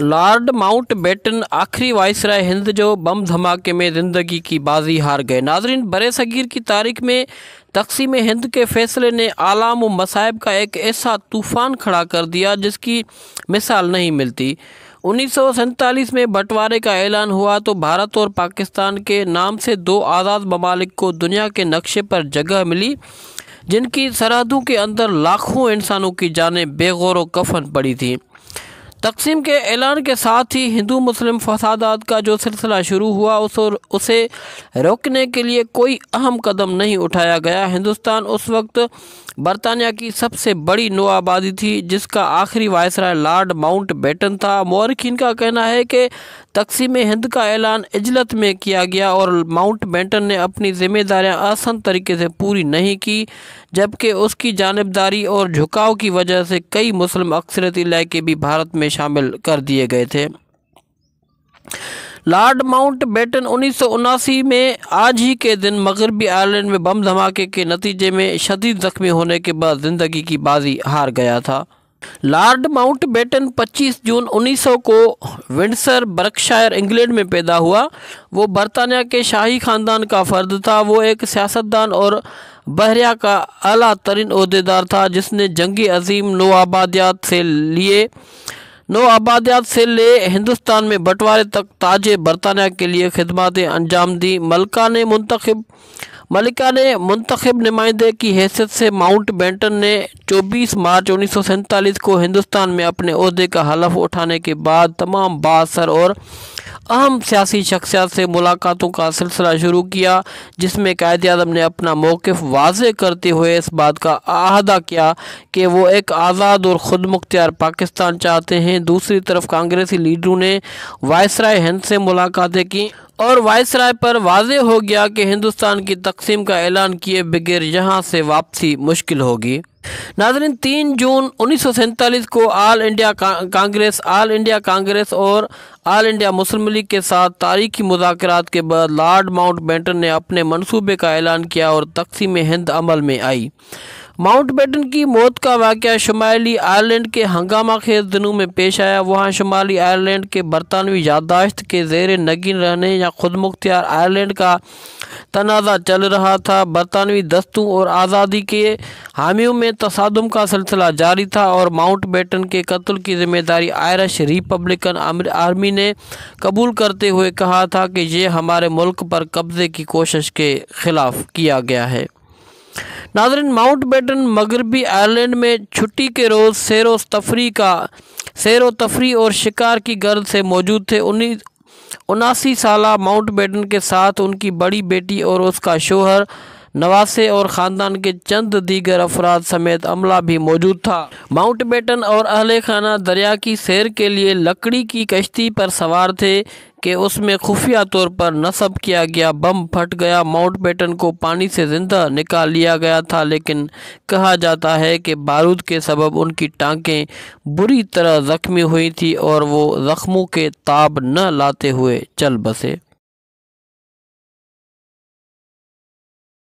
Lord Mountbatten आखिरी viceroy Hind जो bomb धमाके में ज़िंदगी की बाजी हार गए नाजरीन बर सगीर की तारीख में तकसीम हिंद के फ़ैसले ने आलाम मसायब का एक ऐसा तूफ़ान खड़ा कर दिया जिसकी मिसाल नहीं मिलती उन्नीस में बंटवारे का ऐलान हुआ तो भारत और पाकिस्तान के नाम से दो आज़ाद ममालिक को दुनिया के नक्शे पर जगह मिली जिनकी सरहदों के अंदर लाखों इंसानों की जानें बेगौर कफन पड़ी थीं तकसीम के ऐलान के साथ ही हिंदू मुस्लिम फसादात का जो सिलसिला शुरू हुआ उस उसे रोकने के लिए कोई अहम कदम नहीं उठाया गया हिंदुस्तान उस वक्त बरतानिया की सबसे बड़ी आबादी थी जिसका आखिरी वायसराय लॉर्ड माउंट बेटन था मौरखीन का कहना है कि तकसीम हिंद का ऐलान इजलत में किया गया और माउंट बेटन ने अपनी जिम्मेदारियां आसान तरीके से पूरी नहीं की जबकि उसकी जानबदारी और झुकाव की वजह से कई मुस्लिम अक्सरती इलाके भी भारत में शामिल कर दिए गए थे लॉर्ड माउंट बेटन उन्नीस में आज ही के दिन मगरबी आयरलैंड में बम धमाके के नतीजे में शदीद जख्मी होने के बाद जिंदगी की बाजी हार गया था लॉर्ड माउंट बेटन 25 जून 1900 को विंडसर बर्कशायर इंग्लैंड में पैदा हुआ वो बरतानिया के शाही ख़ानदान का फ़र्द था वो एक सियासतदान और बहरिया का अला तरीन अहदेदार था जिसने जंगी अजीम नोआबादियात से लिए नौ आबादियात से ले हिंदुस्तान में बंटवारे तक ताजे बरतानिया के लिए खिदमतें अंजाम दी मलका ने मुंतखब मलिका ने मुंतखब नुमाइंदे की हैसियत से माउंट बेंटन ने 24 मार्च उन्नीस को हिंदुस्तान में अपने अहदे का हलफ उठाने के बाद तमाम बासर और अहम सियासी शख्सियात से मुलाकातों का सिलसिला शुरू किया जिसमें कायद अजम ने अपना मौक़ वाज करते हुए इस बात का अहदा किया कि वो एक आज़ाद और ख़ुद मुख्तियार पाकिस्तान चाहते हैं दूसरी तरफ कांग्रेसी लीडरों ने वायसराय हिंद से मुलाकातें की और वायसराय पर वाज हो गया कि हिंदुस्तान की तकसीम का ऐलान किए बगैर यहाँ से वापसी मुश्किल होगी नाजरन तीन जून उन्नीस सौ सैंतालीस को All India Congress All India Congress और आल इंडिया मुस्लिम लीग के साथ तारीखी मुजात के बाद लॉर्ड माउंट बेंटन ने अपने मनसूबे का ऐलान किया और तकसीम हिंद अमल में आई माउंटबेटन की मौत का वाक़ शुमाली आयरलैंड के हंगामा खेज दिनों में पेश आया वहाँ शुमाली आयरलैंड के बरतानवी यादाश्त के जेर नगीन रहने या खुद मुख्तियार आयरलैंड का तनाज़ा चल रहा था बरतानवी दस्तों और आज़ादी के हामियों में तसादम का सिलसिला जारी था और माउंट बेटन के कत्ल की जिम्मेदारी आयरश रिपब्लिकन आर्मी ने कबूल करते हुए कहा था कि ये हमारे मुल्क पर कब्ज़े की कोशिश के ख़िलाफ़ किया गया है नाजरन माउंट बेटन मगरबी आयरलैंड में छुट्टी के रोज़ सैर तफरी का सैर तफरी और शिकार की गर्द से मौजूद थे उन्नीस उनासी साल माउंट बेटन के साथ उनकी बड़ी बेटी और उसका शोहर नवासे और ख़ानदान के चंद दीगर अफराद समेत अमला भी मौजूद था माउंट बेटन और अहल खाना दरिया की सैर के लिए लकड़ी की कश्ती पर सवार थे कि उसमें खुफिया तौर पर नस्ब किया गया बम फट गया माउंट बेटन को पानी से ज़िंदा निकाल लिया गया था लेकिन कहा जाता है कि बारूद के सबब उनकी टांकें बुरी तरह ज़ख्मी हुई थी और वो ज़ख्मों के ताब न लाते हुए चल बसे